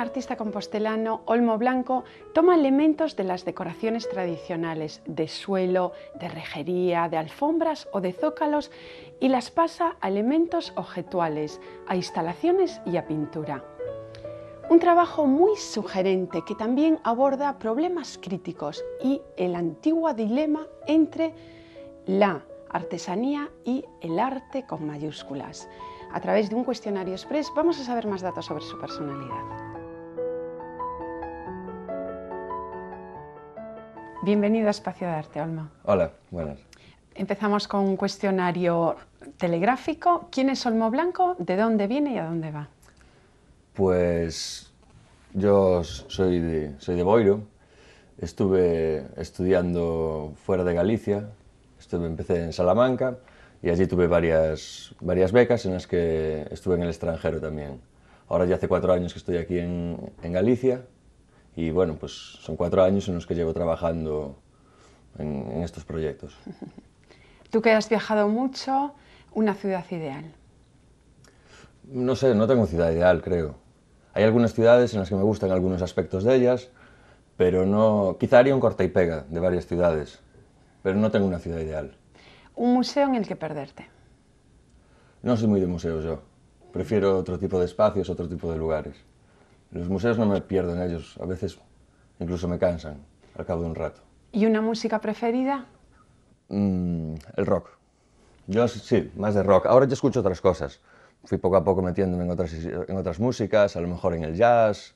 artista compostelano Olmo Blanco toma elementos de las decoraciones tradicionales de suelo, de rejería, de alfombras o de zócalos y las pasa a elementos objetuales, a instalaciones y a pintura. Un trabajo muy sugerente que también aborda problemas críticos y el antiguo dilema entre la artesanía y el arte con mayúsculas. A través de un cuestionario express vamos a saber más datos sobre su personalidad. Bienvenido a Espacio de Arte, Olmo. Hola, buenas. Empezamos con un cuestionario telegráfico. ¿Quién es Olmo Blanco? ¿De dónde viene y a dónde va? Pues yo soy de, soy Boiro. Estuve estudiando fuera de Galicia. Estuve, empecé en Salamanca y allí tuve varias, varias becas en las que estuve en el extranjero también. Ahora ya hace cuatro años que estoy aquí en, en Galicia y bueno, pues son cuatro años en los que llevo trabajando en, estos proyectos. Tú que has viajado mucho, una ciudad ideal. No sé, no tengo ciudad ideal, creo. Hay algunas ciudades en las que me gustan algunos aspectos de ellas, pero no... Quizá haría un corte y pega de varias ciudades, pero no tengo una ciudad ideal. ¿Un museo en el que perderte? No soy muy de museos yo. Prefiero otro tipo de espacios, otro tipo de lugares. Los museos no me pierden ellos, a veces incluso me cansan al cabo de un rato. ¿Y una música preferida? Mm, el rock. Yo sí, más de rock. Ahora ya escucho otras cosas. Fui poco a poco metiéndome en otras, en otras músicas, a lo mejor en el jazz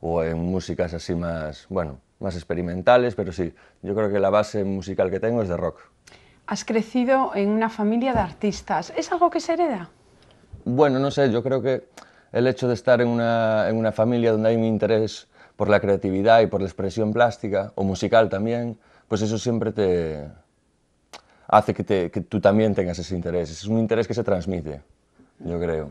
o en músicas así más, bueno, más experimentales, pero sí, yo creo que la base musical que tengo es de rock. Has crecido en una familia de artistas. ¿Es algo que se hereda? Bueno, no sé, yo creo que el hecho de estar en una, familia donde hay un interés por la creatividad y por la expresión plástica o musical también, pues eso siempre te hace que, tú también tengas ese interés. Es un interés que se transmite, yo creo.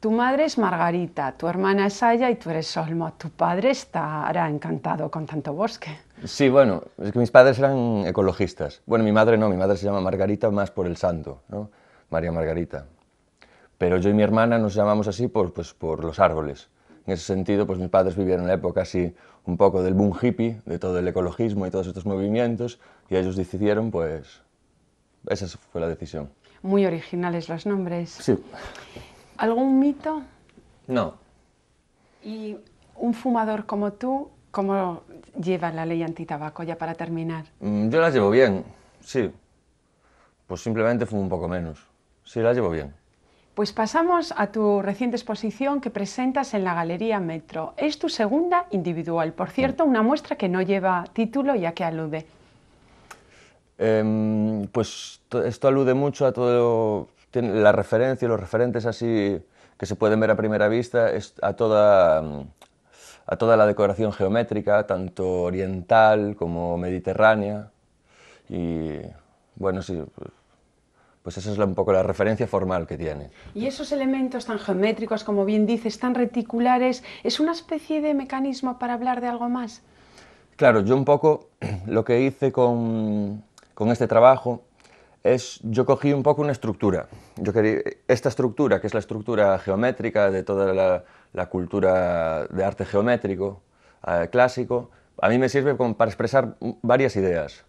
Tu madre es Margarita, tu hermana es Aya y tú eres Olmo. Tu padre estará encantado con tanto bosque. Sí, bueno, es que mis padres eran ecologistas. Bueno, mi madre no, mi madre se llama Margarita más por el santo, ¿no? María Margarita. Pero yo y mi hermana nos llamamos así por, pues, por los árboles. En ese sentido, pues mis padres vivieron la época así un poco del boom hippie, de todo el ecologismo y todos estos movimientos, y ellos decidieron, pues, esa fue la decisión. Muy originales los nombres. Sí. ¿Algún mito? No. ¿Y un fumador como tú, cómo lleva la ley antitabaco ya para terminar? Mm, yo la llevo bien, sí. Pues simplemente fumo un poco menos. Sí, la llevo bien. Pues pasamos a tu reciente exposición que presentas en la Galería Metro. Es tu segunda individual, por cierto, una muestra que no lleva título y a qué alude. Em, pues esto alude mucho a todo, tiene la referencia, los referentes así que se pueden ver a primera vista, es a toda, mm, a toda la decoración geométrica, tanto oriental como mediterránea. Y bueno, sí, pues esa es un poco la referencia formal que tiene. Y esos elementos tan geométricos, como bien dices, tan reticulares, ¿es una especie de mecanismo para hablar de algo más? Claro, yo un poco lo que hice con, este trabajo es, yo cogí un poco una estructura. Yo quería, esta estructura, que es la estructura geométrica de toda la, cultura de arte geométrico eh, clásico, a mí me sirve para expresar varias ideas.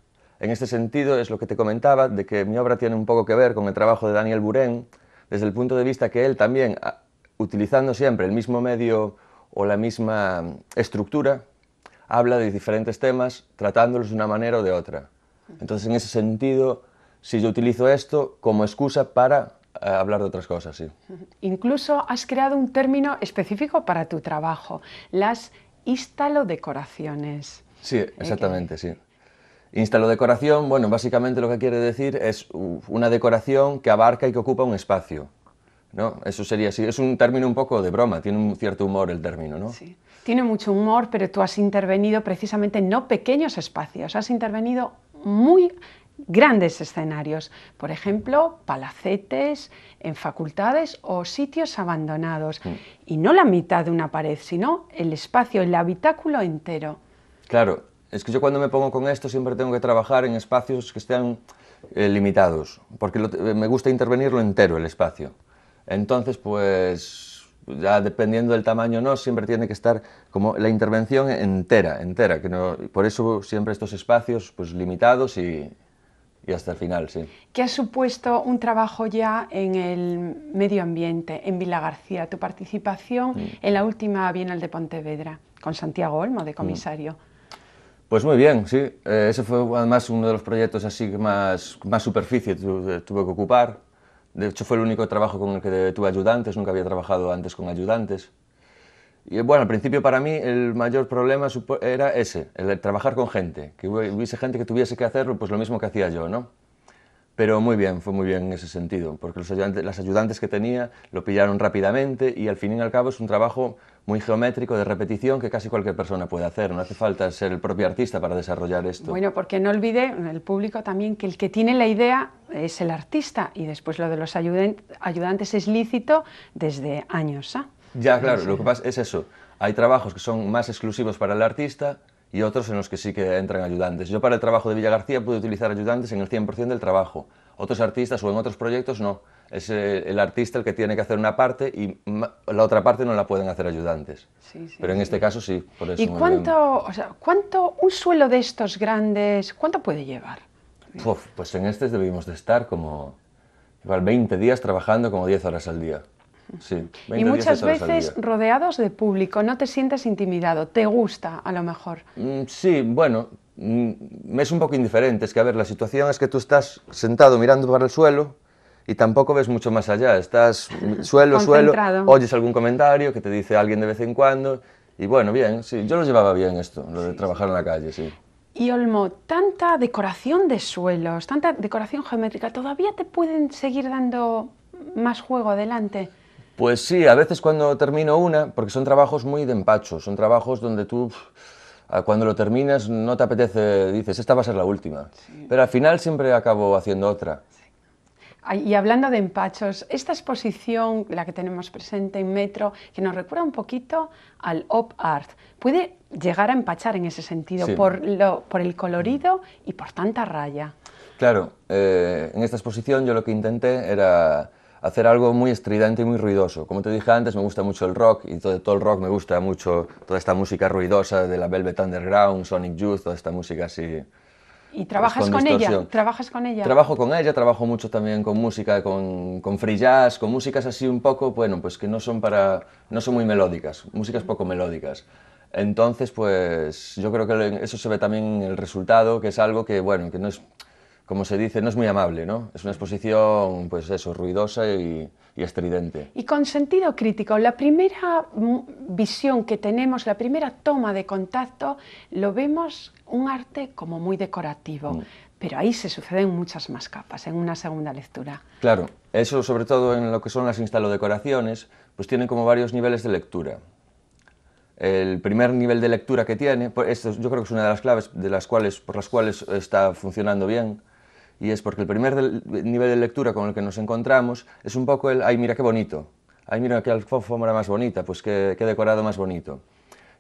En este sentido es lo que te comentaba, de que mi obra tiene un poco que ver con el trabajo de Daniel Buren, desde el punto de vista que él también, ah, utilizando siempre el mismo medio o la misma estructura, habla de diferentes temas tratándolos de una manera o de otra. Entonces, en ese sentido, si yo utilizo esto como excusa para eh, hablar de otras cosas, sí. Incluso has creado un término específico para tu trabajo, las instalodecoraciones. Sí, exactamente, eh, sí. Instalo decoración, bueno, básicamente lo que quiere decir es una decoración que abarca y que ocupa un espacio. ¿no? Eso sería así. Es un término un poco de broma, tiene un cierto humor el término, ¿no? Sí. Tiene mucho humor, pero tú has intervenido precisamente en no pequeños espacios, has intervenido muy grandes escenarios, por ejemplo, palacetes, en facultades o sitios abandonados, mm. y no la mitad de una pared, sino el espacio, el habitáculo entero. Claro, es que yo cuando me pongo con esto siempre tengo que trabajar en espacios que estén eh, limitados, porque eh, me gusta intervenir lo entero el espacio. Entonces, pues, ya dependiendo del tamaño no, siempre tiene que estar como la intervención entera, entera. Que por eso siempre estos espacios pues limitados y, hasta el final, sí. ¿Qué ha supuesto un trabajo ya en el medio ambiente, en Vila García, tu participación mm. en la última Bienal de Pontevedra, con Santiago Olmo de mm. comisario? Pues muy bien, sí. Eh, ese fue además uno de los proyectos así que más, superficie eh, tuve que ocupar. De hecho fue el único trabajo con el que tuve ayudantes, nunca había trabajado antes con ayudantes. Y bueno, al principio para mí el mayor problema era ese, el trabajar con gente, que hubiese gente que tuviese que hacerlo pues lo mismo que hacía yo, ¿no? Pero muy bien, fue muy bien en ese sentido, porque los ayudantes, las ayudantes que tenía lo pillaron rápidamente y al fin y al cabo es un trabajo muy geométrico, de repetición, que casi cualquier persona puede hacer. No hace falta ser el propio artista para desarrollar esto. Bueno, porque no olvide el público también que el que tiene la idea es el artista y después lo de los ayudantes es lícito desde años. ¿ah? Ya, claro, lo que pasa es eso. Hay trabajos que son más exclusivos para el artista, y otros en los que sí que entran ayudantes. Yo para el trabajo de Villa García pude utilizar ayudantes en el 100% del trabajo. Otros artistas o en otros proyectos no. Es eh, el artista el que tiene que hacer una parte y la otra parte no la pueden hacer ayudantes. Pero en este caso sí. Por eso ¿Y cuánto, o sea, cuánto un suelo de estos grandes, cuánto puede llevar? pues en este debimos de estar como igual 20 días trabajando como 10 horas al día y muchas veces rodeados de público, no te sientes intimidado, te gusta a lo mejor. Mm, sí, bueno, mm, me es un poco indiferente. Es que, a ver, la situación es que tú estás sentado mirando para el suelo y tampoco ves mucho más allá. Estás suelo, suelo, oyes algún comentario que te dice alguien de vez en cuando. Y bueno, bien, sí, yo lo llevaba bien esto, lo de trabajar en la calle, sí. Y Olmo, tanta decoración de suelos, tanta decoración geométrica, ¿todavía te pueden seguir dando más juego adelante? Pues sí, a veces cuando termino una, porque son trabajos muy de empacho, son trabajos donde tú cuando lo terminas no te apetece, dices, esta va a ser la última. Pero al final siempre acabo haciendo otra. Y hablando de empachos, esta exposición, la que tenemos presente en Metro, que nos recuerda un poquito al op art, puede llegar a empachar en ese sentido, por, el colorido y por tanta raya. Claro, eh, en esta exposición yo lo que intenté era hacer algo muy estridente y muy ruidoso. Como te dije antes, me gusta mucho el rock y todo, el rock me gusta mucho, toda esta música ruidosa de la Velvet Underground, Sonic Youth, toda esta música así. ¿Y trabajas con, ella? ¿Trabajas con ella? Trabajo con ella, trabajo mucho también con música, con, con free jazz, con músicas así un poco, bueno, pues que no son para, no son muy melódicas, músicas poco melódicas. Entonces, pues yo creo que eso se ve también en el resultado, que es algo que, bueno, que no es como se dice, no es muy amable, ¿no? Es una exposición, pues eso, ruidosa y, estridente. Y con sentido crítico, la primera mm, visión que tenemos, la primera toma de contacto, lo vemos un arte como muy decorativo. Mm. Pero ahí se suceden muchas más capas en una segunda lectura. Claro, eso sobre todo en lo que son las instalodecoraciones, pues tienen como varios niveles de lectura. El primer nivel de lectura que tiene, pues esto yo creo que es una de las claves de las cuales, por las cuales está funcionando bien, y es porque el primer nivel de lectura con el que nos encontramos es un poco el, ay mira qué bonito, ay mira qué alfombra más bonita, pues qué, decorado más bonito.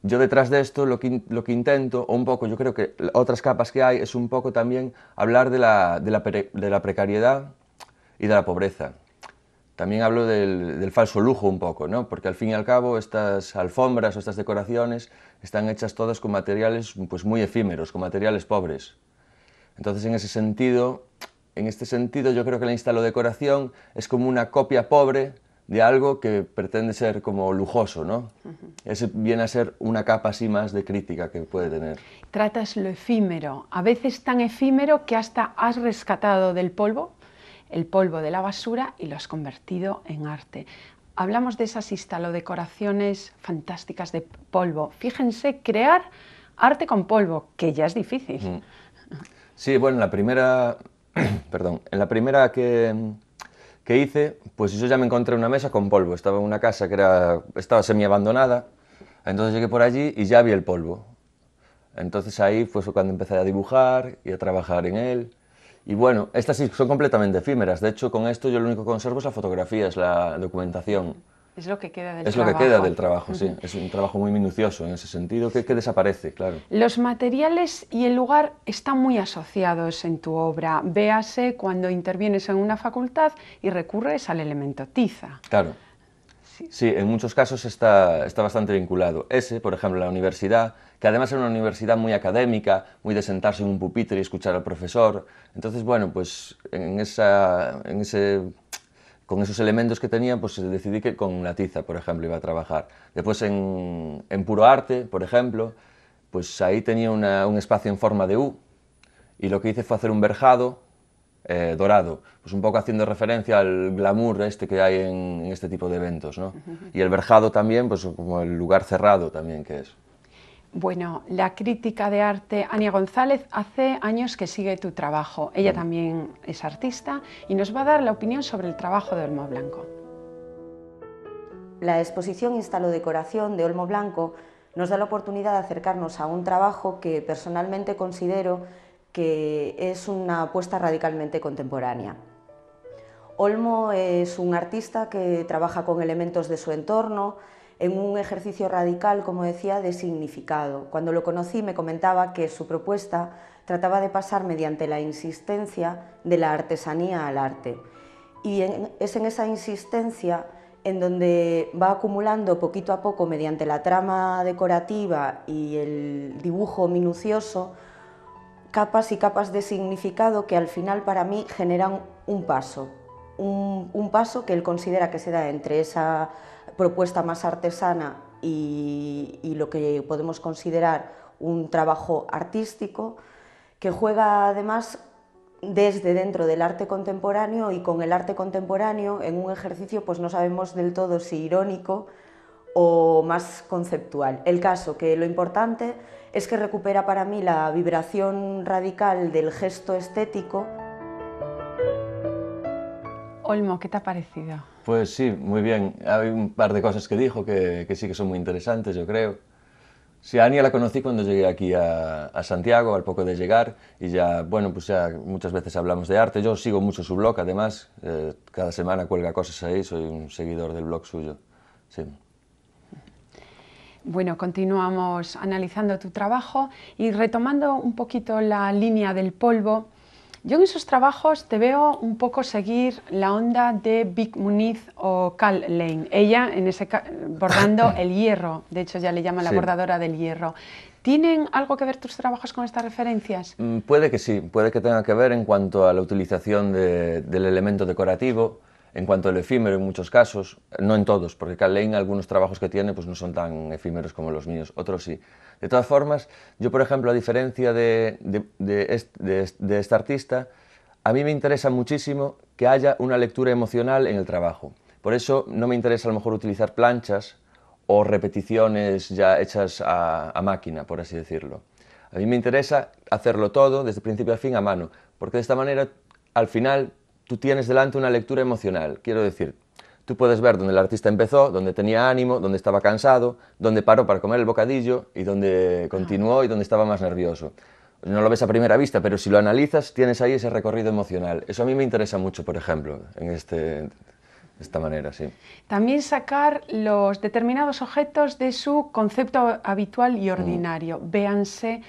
Yo detrás de esto lo que, intento, o un poco, yo creo que otras capas que hay, es un poco también hablar de la, precariedad y de la pobreza. También hablo del, del, falso lujo un poco, ¿no? porque al fin y al cabo estas alfombras o estas decoraciones están hechas todas con materiales pues, muy efímeros, con materiales pobres. Entonces, en ese sentido, en este sentido, yo creo que la instalodecoración es como una copia pobre de algo que pretende ser como lujoso, ¿no? Ese viene a ser una capa así más de crítica que puede tener. Tratas lo efímero, a veces tan efímero que hasta has rescatado del polvo, el polvo de la basura y lo has convertido en arte. Hablamos de esas instalodecoraciones fantásticas de polvo. Fíjense, crear arte con polvo, que ya es difícil. Sí, bueno, la primera, perdón, en la primera que, que hice, pues yo ya me encontré una mesa con polvo. Estaba en una casa que estaba semi-abandonada, entonces llegué por allí y ya vi el polvo. Entonces ahí fue cuando empecé a dibujar y a trabajar en él. Y bueno, estas sí son completamente efímeras. De hecho, con esto yo lo único que conservo es la fotografía, es la documentación. Es lo que queda del trabajo. lo que queda del trabajo, sí. Es un trabajo muy minucioso en ese sentido, que, desaparece, claro. Los materiales y el lugar están muy asociados en tu obra. Véase cuando intervienes en una facultad y recurres al elemento tiza. Claro. Sí, en muchos casos está, está bastante vinculado. Ese, por ejemplo, la universidad, que además es una universidad muy académica, muy de sentarse en un pupitre y escuchar al profesor. Entonces, bueno, pues en, esa, en ese con esos elementos que tenía, pues decidí que con una tiza, por ejemplo, iba a trabajar. Después en, puro arte, por ejemplo, pues ahí tenía un espacio en forma de U y lo que hice fue hacer un verjado eh, dorado, pues un poco haciendo referencia al glamour este que hay en, este tipo de eventos, Y el verjado también, pues como el lugar cerrado también que es. Bueno, la crítica de arte, Ania González, hace años que sigue tu trabajo. Ella también es artista y nos va a dar la opinión sobre el trabajo de Olmo Blanco. La exposición Instalo Decoración de Olmo Blanco nos da la oportunidad de acercarnos a un trabajo que personalmente considero que es una apuesta radicalmente contemporánea. Olmo es un artista que trabaja con elementos de su entorno, en un ejercicio radical, como decía, de significado. Cuando lo conocí me comentaba que su propuesta trataba de pasar mediante la insistencia de la artesanía al arte. Y es en esa insistencia en donde va acumulando poquito a poco mediante la trama decorativa y el dibujo minucioso capas y capas de significado que al final para mí generan un paso, un, un paso que él considera que se da entre esa propuesta más artesana y, lo que podemos considerar un trabajo artístico, que juega además desde dentro del arte contemporáneo y con el arte contemporáneo en un ejercicio pues no sabemos del todo si irónico o más conceptual. El caso que lo importante es que recupera para mí la vibración radical del gesto estético Olmo, ¿qué te ha parecido? Pues sí, muy bien. Hay un par de cosas que dijo que, sí que son muy interesantes, yo creo. Sí, a Ania la conocí cuando llegué aquí a, Santiago, al poco de llegar, y ya, bueno, pues ya muchas veces hablamos de arte. Yo sigo mucho su blog, además, eh, cada semana cuelga cosas ahí, soy un seguidor del blog suyo. Sí. Bueno, continuamos analizando tu trabajo y retomando un poquito la línea del polvo, yo en esos trabajos te veo un poco seguir la onda de Big Muniz o Cal Lane. Ella, en ese bordando el hierro, de hecho ya le llaman la bordadora del hierro. ¿Tienen algo que ver tus trabajos con estas referencias? Mm, puede que sí, puede que tenga que ver en cuanto a la utilización del elemento decorativo, en cuanto al efímero en muchos casos, no en todos, porque Cal algunos trabajos que tiene pues no son tan efímeros como los míos, otros sí. De todas formas, yo por ejemplo, a diferencia de, de, este, artista, a mí me interesa muchísimo que haya una lectura emocional en el trabajo. Por eso no me interesa a lo mejor utilizar planchas o repeticiones ya hechas a, a máquina, por así decirlo. A mí me interesa hacerlo todo, desde principio a fin, a mano, porque de esta manera, al final, tú tienes delante una lectura emocional. Quiero decir, tú puedes ver dónde el artista empezó, dónde tenía ánimo, dónde estaba cansado, dónde paró para comer el bocadillo y dónde continuó y dónde estaba más nervioso. No lo ves a primera vista, pero si lo analizas tienes ahí ese recorrido emocional. Eso a mí me interesa mucho, por ejemplo, en este, esta manera, sí. También sacar los determinados objetos de su concepto habitual y mm. ordinario. Véanse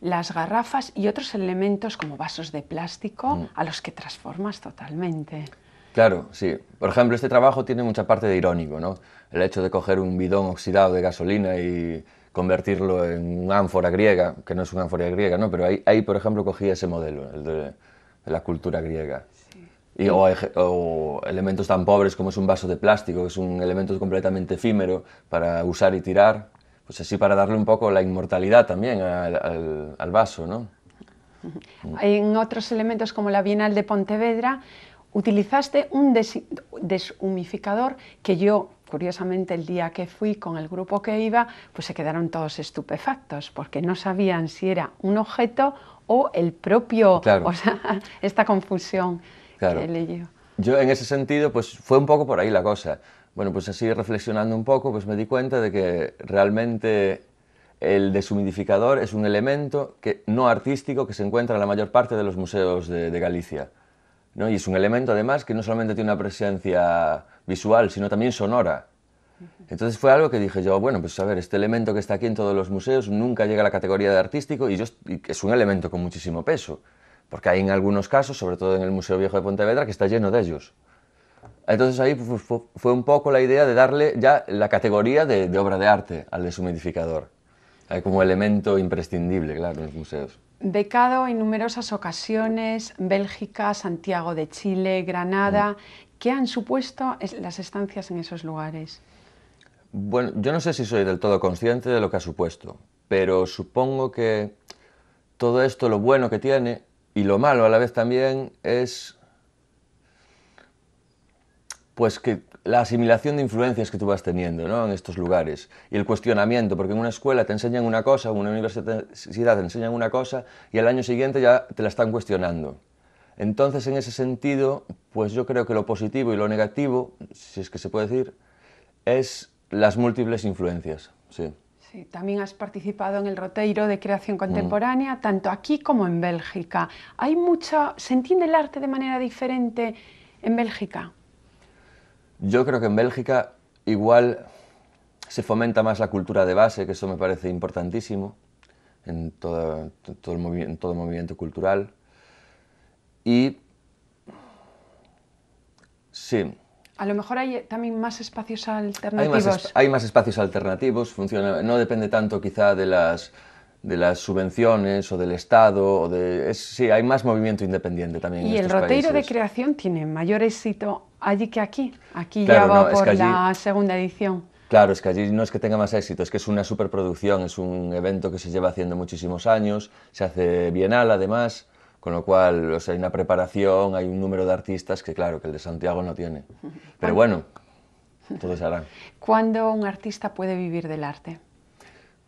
las garrafas y otros elementos como vasos de plástico mm. a los que transformas totalmente. Claro, sí. Por ejemplo, este trabajo tiene mucha parte de irónico, ¿no? El hecho de coger un bidón oxidado de gasolina y convertirlo en un ánfora griega, que no es una ánfora griega, ¿no? Pero ahí, por ejemplo, cogí ese modelo, el de, la cultura griega. Y, o, elementos tan pobres como es un vaso de plástico, que es un elemento completamente efímero para usar y tirar pues así para darle un poco la inmortalidad también al, vaso, ¿no? En otros elementos como la Bienal de Pontevedra, utilizaste un deshumificador que yo, curiosamente, el día que fui con el grupo que iba, pues se quedaron todos estupefactos porque no sabían si era un objeto o el propio, claro. o sea, esta confusión que le Yo en ese sentido, pues fue un poco por ahí la cosa. Bueno, pues así reflexionando un poco, pues me di cuenta de que realmente el deshumidificador es un elemento que, no artístico que se encuentra en la mayor parte de los museos de, Galicia. ¿no? Y es un elemento además que no solamente tiene una presencia visual, sino también sonora. Entonces fue algo que dije yo, bueno, pues a ver, este elemento que está aquí en todos los museos nunca llega a la categoría de artístico y, y es un elemento con muchísimo peso, porque hay en algunos casos, sobre todo en el Museo Viejo de Pontevedra, que está lleno de ellos. Entonces ahí fue un poco la idea de darle ya la categoría de, obra de arte al deshumidificador, como elemento imprescindible, claro, en los museos. Becado en numerosas ocasiones, Bélgica, Santiago de Chile, Granada, mm. ¿qué han supuesto las estancias en esos lugares? Bueno, yo no sé si soy del todo consciente de lo que ha supuesto, pero supongo que todo esto, lo bueno que tiene y lo malo a la vez también, es pues que la asimilación de influencias que tú vas teniendo ¿no? en estos lugares y el cuestionamiento, porque en una escuela te enseñan una cosa, en una universidad te enseñan una cosa y al año siguiente ya te la están cuestionando. Entonces, en ese sentido, pues yo creo que lo positivo y lo negativo, si es que se puede decir, es las múltiples influencias. Sí. Sí, también has participado en el roteiro de creación mm. contemporánea, tanto aquí como en Bélgica. Hay mucha, ¿se entiende el arte de manera diferente en Bélgica? Yo creo que en Bélgica igual se fomenta más la cultura de base, que eso me parece importantísimo en todo, movimiento cultural. Y sí. A lo mejor hay también más espacios alternativos. Hay más, hay más espacios alternativos, funciona, no depende tanto quizá de las de las subvenciones o del Estado. O de, sí, hay más movimiento independiente también. Y en estos el roteiro de creación tiene mayor éxito allí que aquí. Aquí ya va por la segunda edición. Claro, es que allí no es que tenga más éxito, es que es una superproducción, es un evento que se lleva haciendo muchísimos años, se hace bienal además, con lo cual o hay una preparación, hay un número de artistas que claro, que el de Santiago no tiene. Pero bueno, todos harán. ¿Cuándo un artista puede vivir del arte?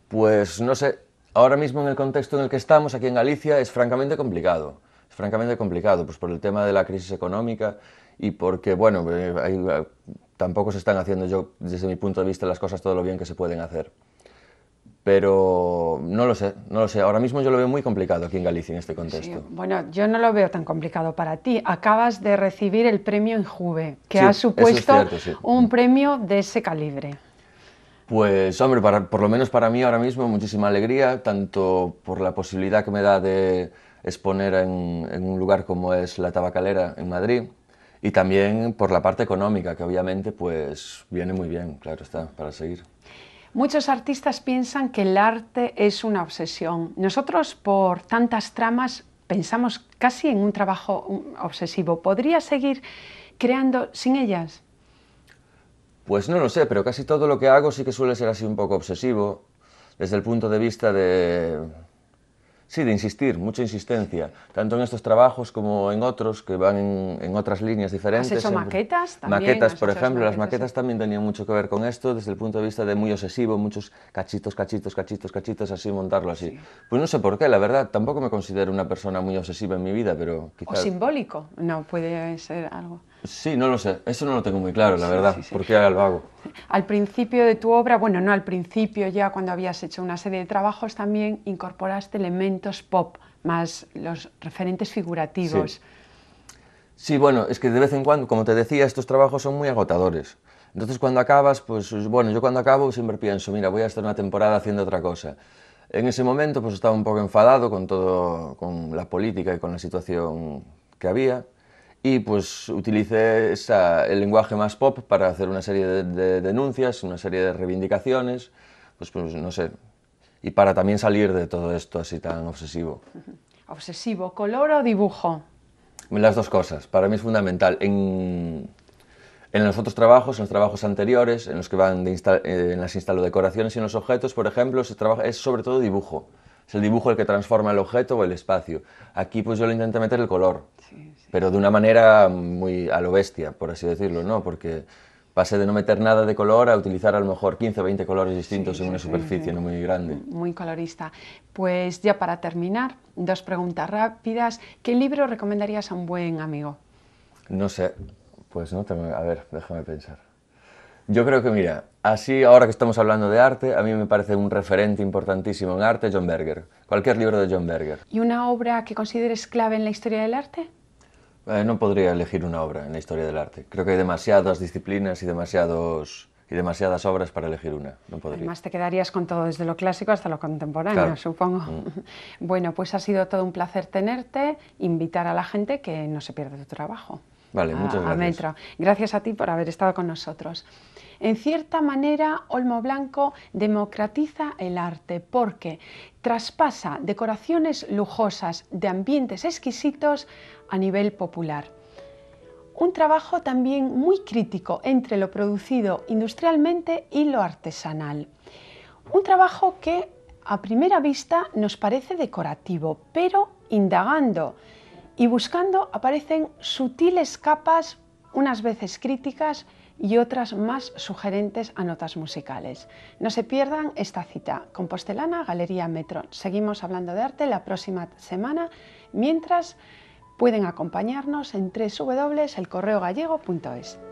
Pues no sé, ahora mismo en el contexto en el que estamos aquí en Galicia es francamente complicado. Es francamente complicado, pues por el tema de la crisis económica y porque, bueno, eh, eh, tampoco se están haciendo yo, desde mi punto de vista, las cosas todo lo bien que se pueden hacer. Pero no lo sé, no lo sé. Ahora mismo yo lo veo muy complicado aquí en Galicia en este contexto. Bueno, yo no lo veo tan complicado para ti. Acabas de recibir el premio en Juve, que ha supuesto un premio de ese calibre. Pues hombre, por lo menos para mí ahora mismo muchísima alegría, tanto por la posibilidad que me da de exponer en, un lugar como es la Tabacalera en Madrid, y también por la parte económica, que obviamente pues viene muy bien, claro está, para seguir. Muchos artistas piensan que el arte es una obsesión. Nosotros por tantas tramas pensamos casi en un trabajo obsesivo. ¿Podría seguir creando sin ellas? Pues no lo sé, pero casi todo lo que hago sí que suele ser así un poco obsesivo, desde el punto de vista de... Sí, de insistir, mucha insistencia, tanto en estos trabajos como en otros que van en, otras líneas diferentes. ¿Has hecho maquetas también? Maquetas, por ejemplo, las maquetas también tenían mucho que ver con esto, desde el punto de vista de muy obsesivo, muchos cachitos, cachitos, cachitos, cachitos, así, montarlo así. Pues no sé por qué, la verdad, tampoco me considero una persona muy obsesiva en mi vida, pero O simbólico, no, puede ser algo. Sí, no lo sé. Eso no lo tengo muy claro, la verdad. porque ¿Por qué lo hago? Al principio de tu obra, bueno, no al principio, ya cuando habías hecho una serie de trabajos, también incorporaste elementos pop, más los referentes figurativos. Sí, bueno, es que de vez en cuando, como te decía, estos trabajos son muy agotadores. Entonces cuando acabas, pues bueno, yo cuando acabo siempre pienso, mira, voy a estar una temporada haciendo otra cosa. En ese momento pues estaba un poco enfadado con todo, con la política y con la situación que había y pues utilicé el lenguaje más pop para hacer una serie de, denuncias, una serie de reivindicaciones, pues, pues, no sé, y para también salir de todo esto así tan obsesivo. ¿Obsesivo, color o dibujo? Las dos cosas, para mí es fundamental. En, en los otros trabajos, en los trabajos anteriores, en los que van de eh, en las instalodecoraciones y en los objetos, por ejemplo, se trabaja, es sobre todo dibujo. Es el dibujo el que transforma el objeto o el espacio. Aquí pues yo lo intenté meter el color, pero de una manera muy a lo bestia, por así decirlo, ¿no? Porque pasé de no meter nada de color a utilizar a lo mejor 15 o 20 colores distintos en una superficie no muy grande. Muy colorista. Pues ya para terminar, dos preguntas rápidas. ¿Qué libro recomendarías a un buen amigo? No sé, pues no, a ver, déjame pensar. Yo creo que, mira, así ahora que estamos hablando de arte, a mí me parece un referente importantísimo en arte John Berger. Cualquier libro de John Berger. ¿Y una obra que consideres clave en la historia del arte? Eh, no podría elegir una obra en la historia del arte. Creo que hay demasiadas disciplinas y demasiados y demasiadas obras para elegir una. No podría. Además, te quedarías con todo, desde lo clásico hasta lo contemporáneo, supongo. Mm. Bueno, pues ha sido todo un placer tenerte, invitar a la gente que no se pierda tu trabajo. Vale, muchas gracias. Gracias a ti por haber estado con nosotros. En cierta manera, Olmo Blanco democratiza el arte porque traspasa decoraciones lujosas de ambientes exquisitos a nivel popular. Un trabajo también muy crítico entre lo producido industrialmente y lo artesanal. Un trabajo que a primera vista nos parece decorativo, pero indagando y buscando aparecen sutiles capas, unas veces críticas, y otras más sugerentes a notas musicales. No se pierdan esta cita. Compostelana, Galería Metro. Seguimos hablando de arte la próxima semana, mientras pueden acompañarnos en www.elcorreogallego.es.